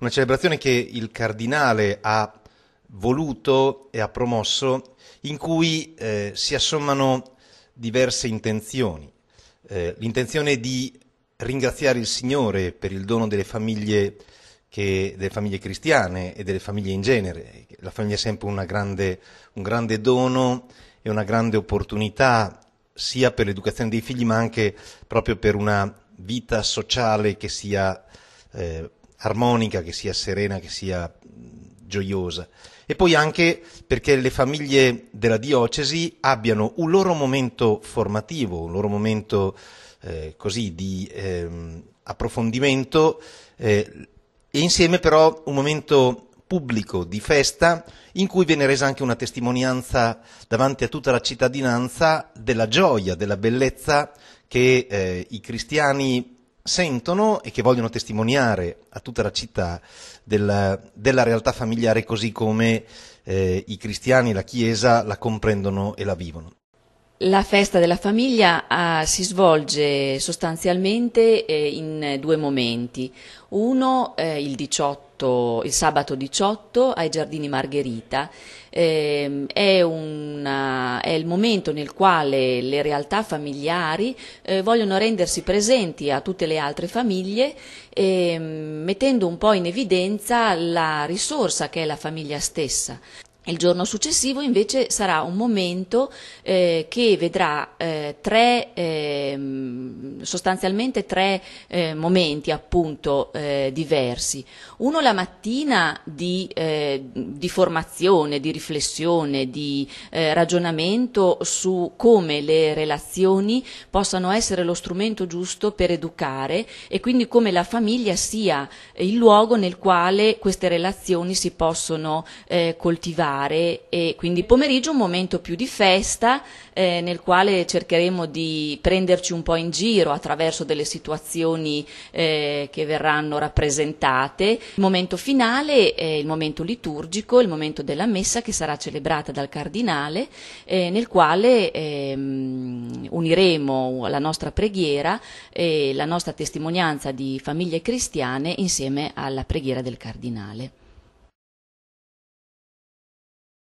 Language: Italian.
una celebrazione che il cardinale ha voluto e ha promosso, in cui eh, si assommano diverse intenzioni. Eh, l'intenzione di ringraziare il Signore per il dono delle famiglie, che, delle famiglie, cristiane e delle famiglie in genere. La famiglia è sempre grande, un grande dono e una grande opportunità sia per l'educazione dei figli ma anche proprio per una vita sociale che sia eh, armonica, che sia serena, che sia gioiosa. E poi anche perché le famiglie della diocesi abbiano un loro momento formativo, un loro momento eh, così di eh, approfondimento eh, e insieme però un momento pubblico di festa in cui viene resa anche una testimonianza davanti a tutta la cittadinanza della gioia, della bellezza che eh, i cristiani sentono e che vogliono testimoniare a tutta la città della, della realtà familiare così come eh, i cristiani, e la Chiesa la comprendono e la vivono. La festa della famiglia ah, si svolge sostanzialmente eh, in eh, due momenti. Uno, eh, il 18 18, il sabato 18 ai Giardini Margherita. Eh, è, una, è, il momento nel quale le realtà familiari eh, vogliono rendersi presenti a tutte le altre famiglie, eh, mettendo un po' in evidenza la risorsa che è la famiglia stessa. Il giorno successivo invece sarà un momento eh, che vedrà eh, tre, eh, sostanzialmente tre eh, momenti appunto, eh, diversi. Uno la mattina di, eh, di formazione, di riflessione, di ragionamento su come le relazioni possano essere lo strumento giusto per educare e quindi come la famiglia sia il luogo nel quale queste relazioni si possono coltivare lavorare e quindi pomeriggio un momento più di festa eh, nel quale cercheremo di prenderci un po' in giro attraverso delle situazioni eh, che verranno rappresentate. Il momento finale è il momento liturgico, il momento della messa che sarà celebrata dal cardinale eh, nel quale ehm, uniremo la nostra preghiera e la nostra testimonianza di famiglie cristiane insieme alla preghiera del cardinale.